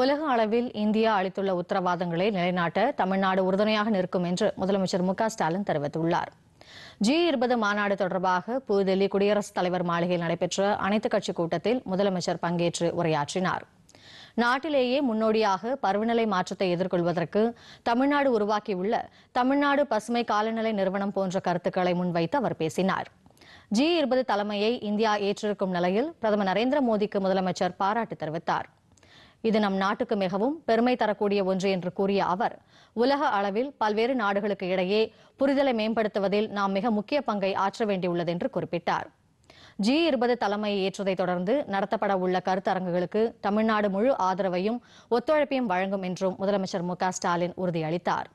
உலக அளவில் இந்தியா அளித்துள்ள உத்தரவாதங்களை நிலைநாட்ட தமிழ்நாடு உறுதுணையாக நிற்கும் என்று முதலமைச்சர் மு ஸ்டாலின் தெரிவித்துள்ளார் ஜி இருபது மாநாடு தொடர்பாக புதுதில்லி குடியரசுத் தலைவர் மாளிகையில் நடைபெற்ற அனைத்துக் கட்சி கூட்டத்தில் முதலமைச்சர் பங்கேற்று உரையாற்றினார் நாட்டிலேயே முன்னோடியாக பருவநிலை மாற்றத்தை எதிர்கொள்வதற்கு தமிழ்நாடு உருவாக்கியுள்ள தமிழ்நாடு பசுமை காலநிலை நிறுவனம் போன்ற கருத்துக்களை முன்வைத்து அவர் பேசினார் ஜி இருபது தலைமையை இந்தியா ஏற்றிருக்கும் நிலையில் பிரதமர் நரேந்திர மோடிக்கு முதலமைச்சர் பாராட்டு தெரிவித்தாா் இது நம் நாட்டுக்கு மிகவும் பெருமை தரக்கூடிய ஒன்று என்று கூறிய அவர் உலக அளவில் பல்வேறு நாடுகளுக்கு இடையே புரிதலை மேம்படுத்துவதில் நாம் மிக முக்கிய பங்கை ஆற்ற வேண்டியுள்ளது என்று குறிப்பிட்டார் ஜி இருபது தலைமையை ஏற்றதை தொடர்ந்து நடத்தப்பட உள்ள கருத்தரங்குகளுக்கு தமிழ்நாடு முழு ஆதரவையும் ஒத்துழைப்பையும் வழங்கும் என்றும் முதலமைச்சர் மு ஸ்டாலின் உறுதியளித்தாா்